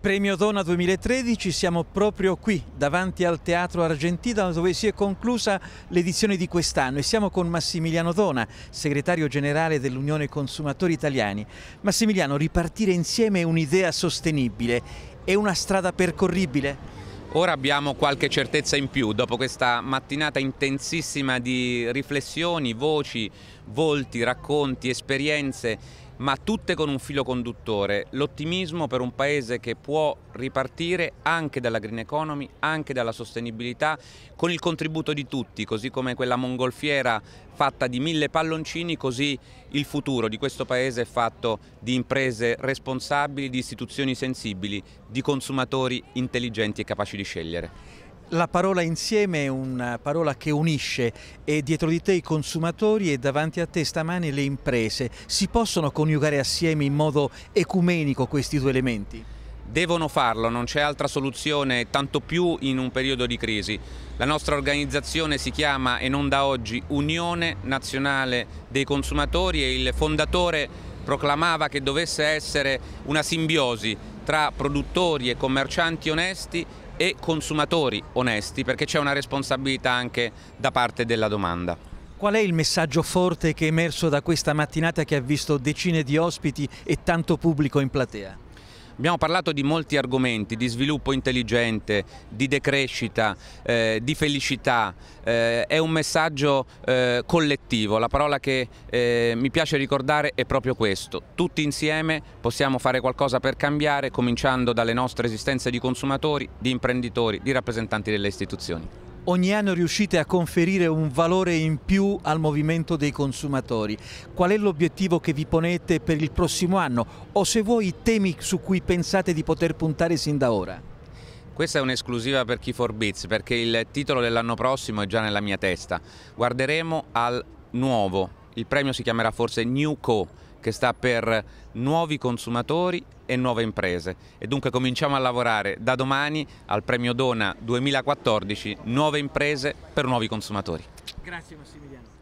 Premio Dona 2013, siamo proprio qui davanti al Teatro Argentina dove si è conclusa l'edizione di quest'anno e siamo con Massimiliano Dona, segretario generale dell'Unione Consumatori Italiani. Massimiliano, ripartire insieme è un'idea sostenibile, è una strada percorribile? Ora abbiamo qualche certezza in più dopo questa mattinata intensissima di riflessioni, voci, volti, racconti, esperienze ma tutte con un filo conduttore, l'ottimismo per un paese che può ripartire anche dalla green economy, anche dalla sostenibilità, con il contributo di tutti, così come quella mongolfiera fatta di mille palloncini, così il futuro di questo paese è fatto di imprese responsabili, di istituzioni sensibili, di consumatori intelligenti e capaci di scegliere. La parola insieme è una parola che unisce e dietro di te i consumatori e davanti a te stamane le imprese. Si possono coniugare assieme in modo ecumenico questi due elementi? Devono farlo, non c'è altra soluzione, tanto più in un periodo di crisi. La nostra organizzazione si chiama, e non da oggi, Unione Nazionale dei Consumatori e il fondatore proclamava che dovesse essere una simbiosi tra produttori e commercianti onesti e consumatori onesti perché c'è una responsabilità anche da parte della domanda. Qual è il messaggio forte che è emerso da questa mattinata che ha visto decine di ospiti e tanto pubblico in platea? Abbiamo parlato di molti argomenti, di sviluppo intelligente, di decrescita, eh, di felicità, eh, è un messaggio eh, collettivo, la parola che eh, mi piace ricordare è proprio questo, tutti insieme possiamo fare qualcosa per cambiare cominciando dalle nostre esistenze di consumatori, di imprenditori, di rappresentanti delle istituzioni ogni anno riuscite a conferire un valore in più al movimento dei consumatori. Qual è l'obiettivo che vi ponete per il prossimo anno o se vuoi i temi su cui pensate di poter puntare sin da ora? Questa è un'esclusiva per Key for Bits perché il titolo dell'anno prossimo è già nella mia testa. Guarderemo al nuovo, il premio si chiamerà forse New Co che sta per nuovi consumatori e nuove imprese. E dunque cominciamo a lavorare da domani al Premio Dona 2014 Nuove imprese per nuovi consumatori. Grazie Massimiliano.